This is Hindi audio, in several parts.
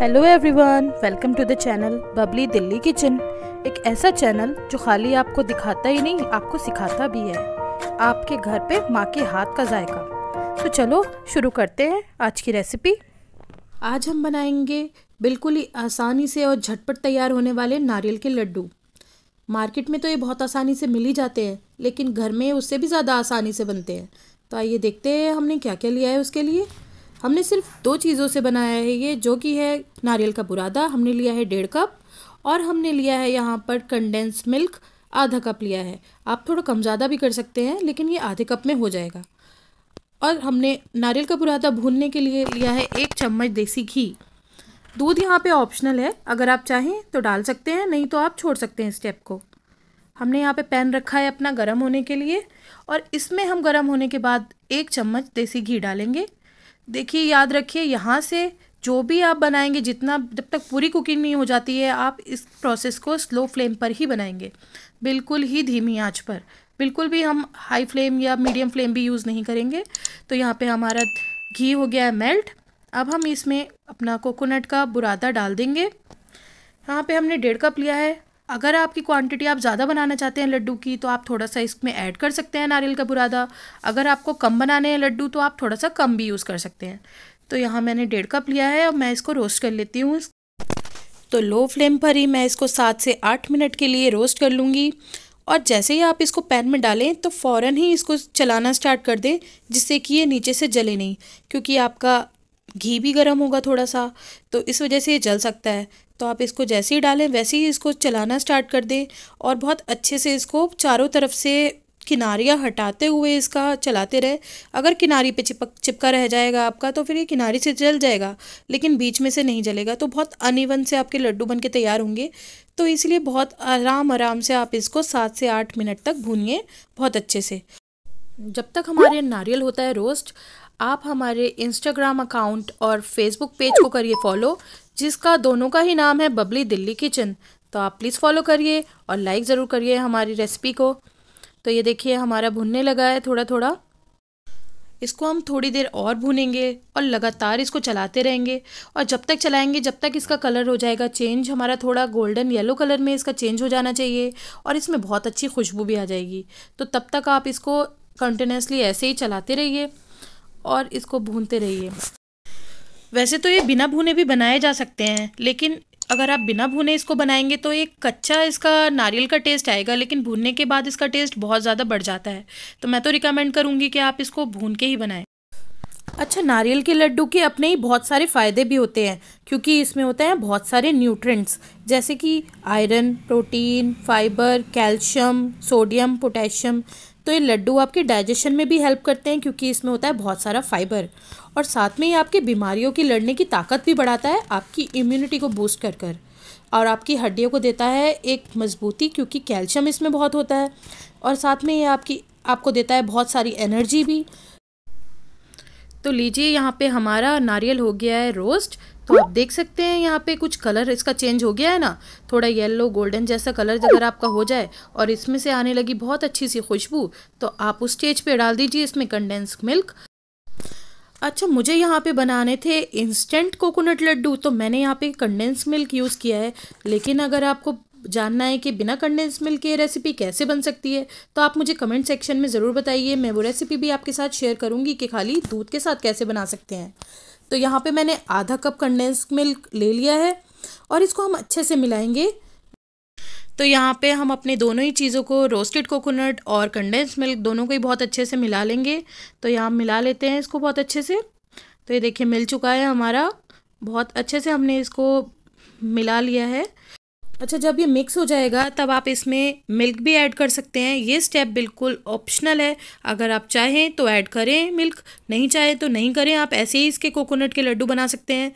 hello everyone welcome to the channel Babli Delhi kitchen एक ऐसा चैनल जो खाली आपको दिखाता ही नहीं आपको सिखाता भी है आपके घर पे माँ के हाथ का जायका तो चलो शुरू करते हैं आज की रेसिपी आज हम बनाएंगे बिल्कुल ही आसानी से और झटपट तैयार होने वाले नारियल के लड्डू मार्केट में तो ये बहुत आसानी से मिल ही जाते हैं लेकिन घर में उससे भी ज़्यादा आसानी से बनते हैं तो आइए देखते हैं हमने क्या क्या लिया है उसके लिए हमने सिर्फ दो चीज़ों से बनाया है ये जो कि है नारियल का बुरादा हमने लिया है डेढ़ कप और हमने लिया है यहाँ पर कंडेंस मिल्क आधा कप लिया है आप थोड़ा कम ज़्यादा भी कर सकते हैं लेकिन ये आधे कप में हो जाएगा और हमने नारियल का बुरादा भूनने के लिए लिया है एक चम्मच देसी घी दूध यहाँ पे ऑप्शनल है अगर आप चाहें तो डाल सकते हैं नहीं तो आप छोड़ सकते हैं स्टेप को हमने यहाँ पे पैन रखा है अपना गर्म होने के लिए और इसमें हम गर्म होने के बाद एक चम्मच देसी घी डालेंगे देखिए याद रखिए यहाँ से जो भी आप बनाएंगे जितना जब तक पूरी कुकिंग नहीं हो जाती है आप इस प्रोसेस को स्लो फ्लेम पर ही बनाएंगे बिल्कुल ही धीमी आंच पर बिल्कुल भी हम हाई फ्लेम या मीडियम फ्लेम भी यूज़ नहीं करेंगे तो यहाँ पे हमारा घी हो गया है मेल्ट अब हम इसमें अपना कोकोनट का बुरादा डाल देंगे यहाँ पे हमने डेढ़ कप लिया है अगर आपकी क्वांटिटी आप ज़्यादा बनाना चाहते हैं लड्डू की तो आप थोड़ा सा इसमें ऐड कर सकते हैं नारियल का बुरादा अगर आपको कम बनाने हैं लड्डू तो आप थोड़ा सा कम भी यूज़ कर सकते हैं तो यहाँ मैंने डेढ़ कप लिया है और मैं इसको रोस्ट कर लेती हूँ तो लो फ्लेम पर ही मैं इसको सात से आठ मिनट के लिए रोस्ट कर लूँगी और जैसे ही आप इसको पैन में डालें तो फ़ौर ही इसको चलाना स्टार्ट कर दें जिससे कि ये नीचे से जले नहीं क्योंकि आपका घी भी गर्म होगा थोड़ा सा तो इस वजह से ये जल सकता है तो आप इसको जैसे ही डालें वैसे ही इसको चलाना स्टार्ट कर दें और बहुत अच्छे से इसको चारों तरफ से किनारियाँ हटाते हुए इसका चलाते रहे अगर किनारी पे चिपक चिपका रह जाएगा आपका तो फिर ये किनारी से जल जाएगा लेकिन बीच में से नहीं जलेगा तो बहुत अनइवन से आपके लड्डू बन के तैयार होंगे तो इसलिए बहुत आराम आराम से आप इसको सात से आठ मिनट तक भूनिए बहुत अच्छे से जब तक हमारे नारियल होता है रोस्ट आप हमारे इंस्टाग्राम अकाउंट और फेसबुक पेज को करिए फॉलो जिसका दोनों का ही नाम है बबली दिल्ली किचन तो आप प्लीज़ फॉलो करिए और लाइक ज़रूर करिए हमारी रेसिपी को तो ये देखिए हमारा भुनने लगा है थोड़ा थोड़ा इसको हम थोड़ी देर और भुनेंगे और लगातार इसको चलाते रहेंगे और जब तक चलाएंगे जब तक इसका कलर हो जाएगा चेंज हमारा थोड़ा गोल्डन येलो कलर में इसका चेंज हो जाना चाहिए और इसमें बहुत अच्छी खुशबू भी आ जाएगी तो तब तक आप इसको कंटिन्यूसली ऐसे ही चलाते रहिए और इसको भूनते रहिए वैसे तो ये बिना भुने भी बनाए जा सकते हैं लेकिन अगर आप बिना भुने इसको बनाएंगे तो एक कच्चा इसका नारियल का टेस्ट आएगा लेकिन भूनने के बाद इसका टेस्ट बहुत ज़्यादा बढ़ जाता है तो मैं तो रिकमेंड करूँगी कि आप इसको भून के ही बनाएं अच्छा नारियल के लड्डू के अपने ही बहुत सारे फ़ायदे भी होते हैं क्योंकि इसमें होते हैं बहुत सारे न्यूट्रेंट्स जैसे कि iron protein fibre calcium sodium potassium तो ये लड्डू आपके डाइजेशन में भी हेल्प करते हैं क्योंकि इसमें होता है बहुत सारा फाइबर और साथ में ये आपकी बीमारियों की लड़ने की ताकत भी बढ़ाता है आपकी इम्यूनिटी को बूस्ट कर कर और आपकी हड्डियों को देता है एक मजबूती क्योंकि कैल्शियम इसमें बहुत होता है और साथ में ये आपकी आपको देता है बहुत सारी एनर्जी भी तो लीजिए यहाँ पे हमारा नारियल हो गया है रोस्ट तो आप देख सकते हैं यहाँ पे कुछ कलर इसका चेंज हो गया है ना थोड़ा येलो गोल्डन जैसा कलर अगर आपका हो जाए और इसमें से आने लगी बहुत अच्छी सी खुशबू तो आप उस स्टेज पे डाल दीजिए इसमें कंडेंस मिल्क अच्छा मुझे यहाँ पे बनाने थे इंस्टेंट कोकोनट लड्डू तो मैंने यहाँ पे कंडेंस मिल्क यूज़ किया है लेकिन अगर आपको जानना है कि बिना कंडेंस मिल्क ये रेसिपी कैसे बन सकती है तो आप मुझे कमेंट सेक्शन में ज़रूर बताइए मैं वो रेसिपी भी आपके साथ शेयर करूँगी कि खाली दूध के साथ कैसे बना सकते हैं तो यहाँ पे मैंने आधा कप कंडेंस मिल्क ले लिया है और इसको हम अच्छे से मिलाएंगे तो यहाँ पे हम अपने दोनों ही चीज़ों को रोस्टेड कोकोनट और कंडेंस मिल्क दोनों को ही बहुत अच्छे से मिला लेंगे तो यहाँ मिला लेते हैं इसको बहुत अच्छे से तो ये देखिए मिल चुका है हमारा बहुत अच्छे से हमने इसको मिला लिया है अच्छा जब ये मिक्स हो जाएगा तब आप इसमें मिल्क भी ऐड कर सकते हैं ये स्टेप बिल्कुल ऑप्शनल है अगर आप चाहें तो ऐड करें मिल्क नहीं चाहें तो नहीं करें आप ऐसे ही इसके कोकोनट के लड्डू बना सकते हैं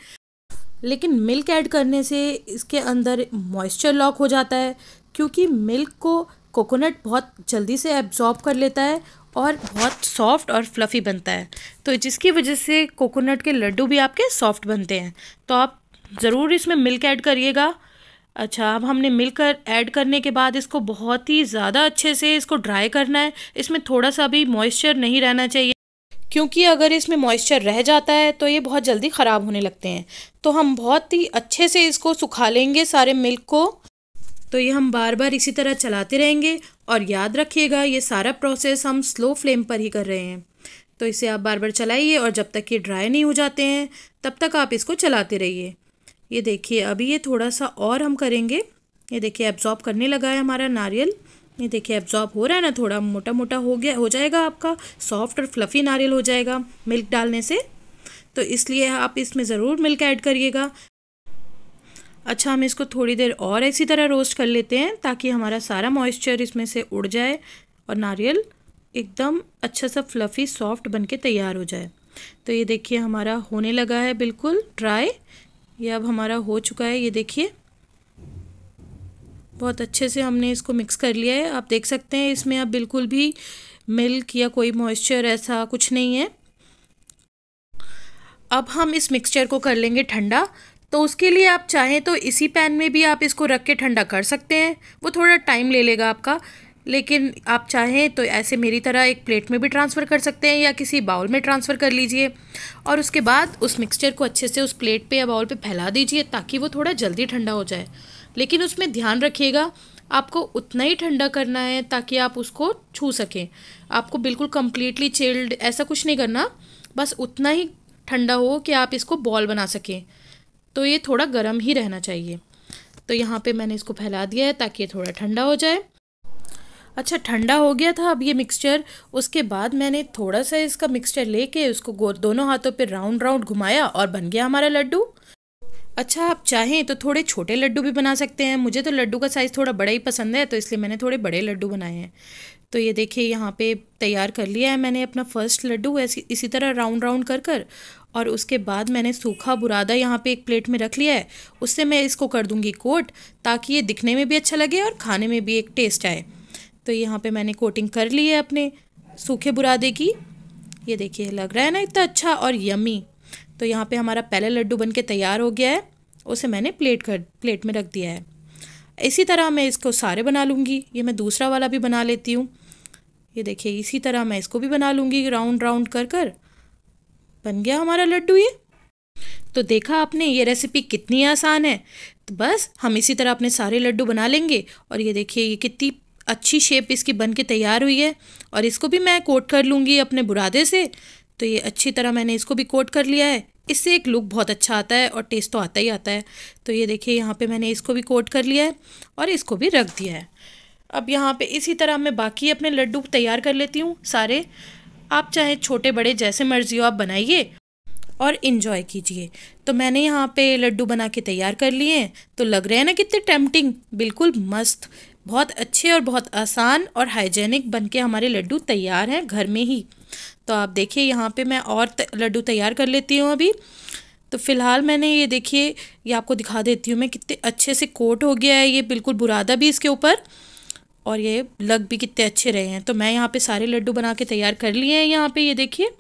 लेकिन मिल्क ऐड करने से इसके अंदर मॉइस्चर लॉक हो जाता है क्योंकि मिल्क को कोकोनट बहुत जल्दी से एब्जॉर्ब कर लेता है और बहुत सॉफ्ट और फ्लफ़ी बनता है तो जिसकी वजह से कोकोनट के लड्डू भी आपके सॉफ्ट बनते हैं तो आप ज़रूर इसमें मिल्क ऐड करिएगा अच्छा अब हमने मिलकर ऐड करने के बाद इसको बहुत ही ज़्यादा अच्छे से इसको ड्राई करना है इसमें थोड़ा सा भी मॉइस्चर नहीं रहना चाहिए क्योंकि अगर इसमें मॉइस्चर रह जाता है तो ये बहुत जल्दी ख़राब होने लगते हैं तो हम बहुत ही अच्छे से इसको सुखा लेंगे सारे मिल्क को तो ये हम बार बार इसी तरह चलाते रहेंगे और याद रखिएगा ये सारा प्रोसेस हम स्लो फ्लेम पर ही कर रहे हैं तो इसे आप बार बार चलाइए और जब तक ये ड्राई नहीं हो जाते हैं तब तक आप इसको चलाते रहिए ये देखिए अभी ये थोड़ा सा और हम करेंगे ये देखिए एब्जॉर्ब करने लगा है हमारा नारियल ये देखिए एब्जॉर्ब हो रहा है ना थोड़ा मोटा मोटा हो गया हो जाएगा आपका सॉफ्ट और फ्लफ़ी नारियल हो जाएगा मिल्क डालने से तो इसलिए आप इसमें ज़रूर मिल्क ऐड करिएगा अच्छा हम इसको थोड़ी देर और इसी तरह रोस्ट कर लेते हैं ताकि हमारा सारा मॉइस्चर इसमें से उड़ जाए और नारियल एकदम अच्छा सा फ्लफ़ी सॉफ्ट बन के तैयार हो जाए तो ये देखिए हमारा होने लगा है बिल्कुल ड्राई ये अब हमारा हो चुका है ये देखिए बहुत अच्छे से हमने इसको मिक्स कर लिया है आप देख सकते हैं इसमें अब बिल्कुल भी मिल्क या कोई मॉइस्चर ऐसा कुछ नहीं है अब हम इस मिक्सचर को कर लेंगे ठंडा तो उसके लिए आप चाहें तो इसी पैन में भी आप इसको रख के ठंडा कर सकते हैं वो थोड़ा टाइम ले लेगा आपका लेकिन आप चाहें तो ऐसे मेरी तरह एक प्लेट में भी ट्रांसफ़र कर सकते हैं या किसी बाउल में ट्रांसफ़र कर लीजिए और उसके बाद उस मिक्सचर को अच्छे से उस प्लेट पे या बाउल पे फैला दीजिए ताकि वो थोड़ा जल्दी ठंडा हो जाए लेकिन उसमें ध्यान रखिएगा आपको उतना ही ठंडा करना है ताकि आप उसको छू सकें आपको बिल्कुल कम्प्लीटली चिल्ड ऐसा कुछ नहीं करना बस उतना ही ठंडा हो कि आप इसको बॉल बना सकें तो ये थोड़ा गर्म ही रहना चाहिए तो यहाँ पे मैंने इसको फैला दिया है ताकि ये थोड़ा ठंडा हो जाए अच्छा ठंडा हो गया था अब ये मिक्सचर उसके बाद मैंने थोड़ा सा इसका मिक्सचर लेके उसको दोनों हाथों पे राउंड राउंड घुमाया और बन गया हमारा लड्डू अच्छा आप चाहें तो थोड़े छोटे लड्डू भी बना सकते हैं मुझे तो लड्डू का साइज़ थोड़ा बड़ा ही पसंद है तो इसलिए मैंने थोड़े बड़े लड्डू बनाए हैं तो ये देखिए यहाँ पे तैयार कर लिया है मैंने अपना फर्स्ट लड्डू ऐसी इसी तरह राउंड राउंड कर कर और उसके बाद मैंने सूखा बुरादा यहाँ पे एक प्लेट में रख लिया है उससे मैं इसको कर दूँगी कोट ताकि ये दिखने में भी अच्छा लगे और खाने में भी एक टेस्ट आए तो यहाँ पे मैंने कोटिंग कर ली है अपने सूखे बुरादे की ये देखिए लग रहा है ना इतना अच्छा और यमी तो यहाँ पे हमारा पहले लड्डू बन के तैयार हो गया है उसे मैंने प्लेट कर प्लेट में रख दिया है इसी तरह मैं इसको सारे बना लूँगी ये मैं दूसरा वाला भी बना लेती हूँ ये देखिए इसी तरह मैं इसको भी बना लूँगी राउंड राउंड कर कर बन गया हमारा लड्डू ये तो देखा आपने ये रेसिपी कितनी आसान है तो बस हम इसी तरह अपने सारे लड्डू बना लेंगे और ये देखिए ये कितनी अच्छी शेप इसकी बन के तैयार हुई है और इसको भी मैं कोट कर लूँगी अपने बुरादे से तो ये अच्छी तरह मैंने इसको भी कोट कर लिया है इससे एक लुक बहुत अच्छा आता है और टेस्ट तो आता ही आता है तो ये देखिए यहाँ पे मैंने इसको भी कोट कर लिया है और इसको भी रख दिया है अब यहाँ पे इसी तरह मैं बाकी अपने लड्डू तैयार कर लेती हूँ सारे आप चाहे छोटे बड़े जैसे मर्जी हो आप बनाइए और इन्जॉय कीजिए तो मैंने यहाँ पे लड्डू बना के तैयार कर लिए हैं तो लग रहे हैं ना कितने टेम्पटिंग बिल्कुल मस्त बहुत अच्छे और बहुत आसान और हाइजेनिक बन के हमारे लड्डू तैयार हैं घर में ही तो आप देखिए यहाँ पे मैं और लड्डू तैयार कर लेती हूँ अभी तो फ़िलहाल मैंने ये देखिए ये आपको दिखा देती हूँ मैं कितने अच्छे से कोट हो गया है ये बिल्कुल बुरादा भी इसके ऊपर और ये लग भी कितने अच्छे रहे हैं तो मैं यहाँ पर सारे लड्डू बना के तैयार कर लिए हैं यहाँ पर ये देखिए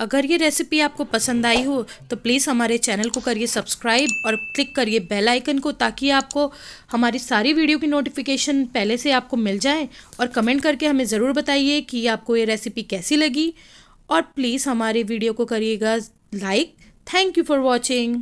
अगर ये रेसिपी आपको पसंद आई हो तो प्लीज़ हमारे चैनल को करिए सब्सक्राइब और क्लिक करिए बेल आइकन को ताकि आपको हमारी सारी वीडियो की नोटिफिकेशन पहले से आपको मिल जाए और कमेंट करके हमें ज़रूर बताइए कि आपको ये रेसिपी कैसी लगी और प्लीज़ हमारे वीडियो को करिएगा like thank you for watching